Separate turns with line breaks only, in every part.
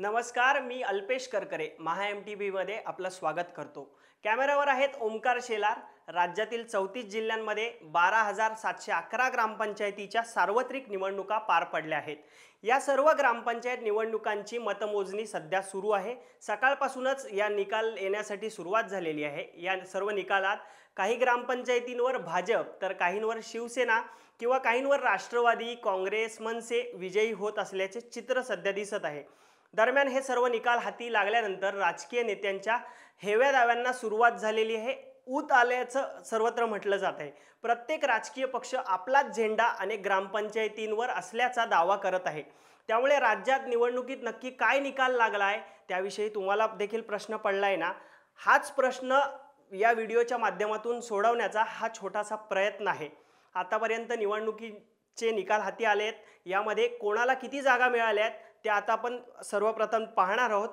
नमस्कार मी Alpesh Karkare Maha M T व्हीमध्ये आपलं स्वागत करतो कॅमेऱ्यावर आहेत ओमकार शेलार राज्यातील चौतीस जिल्ह्यांमध्ये बारा हजार सातशे अकरा ग्रामपंचायतीच्या सार्वत्रिक निवडणुका पार पडल्या आहेत या सर्व ग्रामपंचायत निवडणुकांची मतमोजणी सध्या सुरू आहे सकाळपासूनच या निकाल येण्यासाठी सुरुवात झालेली आहे या सर्व निकालात काही ग्रामपंचायतींवर भाजप तर काहींवर शिवसेना किंवा काहींवर राष्ट्रवादी काँग्रेस मनसे विजयी होत असल्याचे चित्र सध्या दिसत आहे दरम्यान हे सर्व निकाल हाती लागल्यानंतर राजकीय नेत्यांच्या हेव्या दाव्यांना सुरुवात झालेली आहे ऊत आल्याचं सर्वत्र म्हटलं जात आहे प्रत्येक राजकीय पक्ष आपलाच झेंडा अनेक ग्रामपंचायतींवर असल्याचा दावा करत आहे त्यामुळे राज्यात निवडणुकीत नक्की काय निकाल लागला आहे त्याविषयी तुम्हाला देखील प्रश्न पडला आहे ना हाच प्रश्न या व्हिडिओच्या माध्यमातून सोडवण्याचा हा छोटासा प्रयत्न आहे आतापर्यंत निवडणुकीचे निकाल हाती आले आहेत यामध्ये कोणाला किती जागा मिळाल्या आहेत ते आता आपण सर्वप्रथम पाहणार आहोत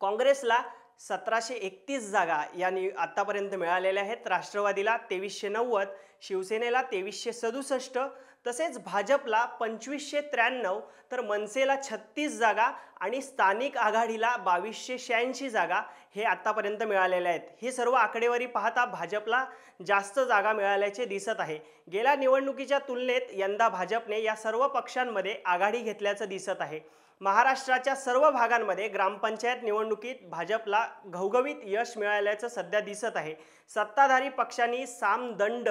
काँग्रेसला सतराशे एकतीस जागा या नि आत्तापर्यंत मिळालेल्या आहेत राष्ट्रवादीला तेवीसशे नव्वद शिवसेनेला तेवीसशे सदुसष्ट तसेच भाजपला पंचवीसशे त्र्याण्णव तर मनसेला छत्तीस जागा आणि स्थानिक आघाडीला बावीसशे शहाऐंशी जागा हे आत्तापर्यंत मिळालेले आहेत ही सर्व आकडेवारी पाहता भाजपला जास्त जागा मिळाल्याचे दिसत आहे गेल्या निवडणुकीच्या तुलनेत यंदा भाजपने या सर्व पक्षांमध्ये आघाडी घेतल्याचं दिसत आहे महाराष्ट्राच्या सर्व भागांमध्ये ग्रामपंचायत निवडणुकीत भाजपला घवघवीत यश मिळाल्याचं सध्या दिसत आहे सत्ताधारी पक्षांनी सामदंड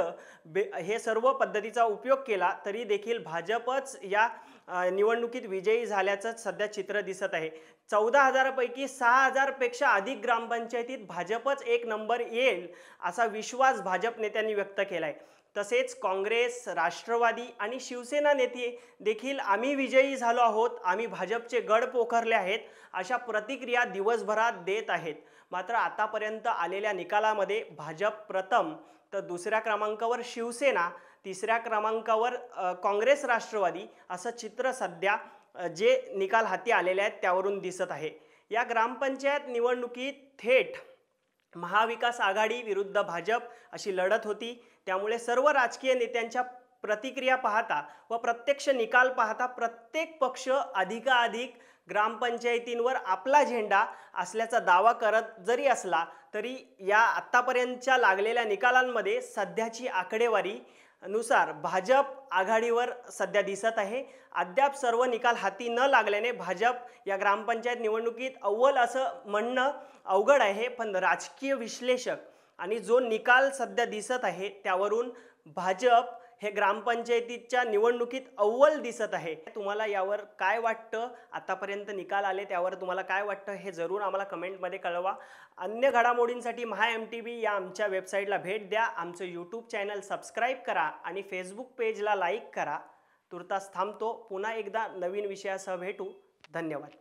बे हे सर्व पद्धतीचा उपयोग केला तरी देखील भाजपच या निवडणुकीत विजयी झाल्याचं सध्या चित्र दिसत आहे चौदा हजारापैकी सहा हजारपेक्षा अधिक ग्रामपंचायतीत भाजपच एक नंबर येईल असा विश्वास भाजप नेत्यांनी व्यक्त केला आहे तसेच काँग्रेस राष्ट्रवादी आणि शिवसेना नेते देखील आम्ही विजयी झालो आहोत आम्ही भाजपचे गड पोखरले आहेत अशा प्रतिक्रिया दिवसभरात देत आहेत मात्र आतापर्यंत आलेल्या निकालामध्ये भाजप प्रथम तर दुसऱ्या क्रमांकावर शिवसेना तिसऱ्या क्रमांकावर काँग्रेस राष्ट्रवादी असं चित्र सध्या जे निकाल हाती आलेले आहेत त्यावरून दिसत आहे या ग्रामपंचायत निवडणुकीत थेट महाविकास आघाडी विरुद्ध भाजप अशी लढत होती त्यामुळे सर्व राजकीय नेत्यांच्या प्रतिक्रिया पाहता व प्रत्यक्ष निकाल पाहता प्रत्येक पक्ष अधिकाधिक ग्रामपंचायतींवर आपला झेंडा असल्याचा दावा करत जरी असला तरी या आत्तापर्यंतच्या लागलेल्या निकालांमध्ये सध्याची आकडेवारी नुसार भाजप आघाडीवर सध्या दिसत आहे अद्याप सर्व निकाल हाती न लागल्याने भाजप या ग्रामपंचायत निवडणुकीत अव्वल असं म्हणणं अवघड आहे पण राजकीय विश्लेषक आणि जो निकाल सध्या दिसत आहे त्यावरून भाजप हे ग्रामपंचायतीच्या निवडणुकीत अव्वल दिसत आहे तुम्हाला यावर काय वाटतं आतापर्यंत निकाल आले त्यावर तुम्हाला काय वाटतं हे जरूर आम्हाला कमेंटमध्ये कळवा अन्य घडामोडींसाठी महा एम टी व्ही या आमच्या वेबसाईटला भेट द्या आमचं यूट्यूब चॅनल सबस्क्राईब करा आणि फेसबुक पेजला लाईक करा तुर्तास थांबतो पुन्हा एकदा नवीन विषयासह भेटू धन्यवाद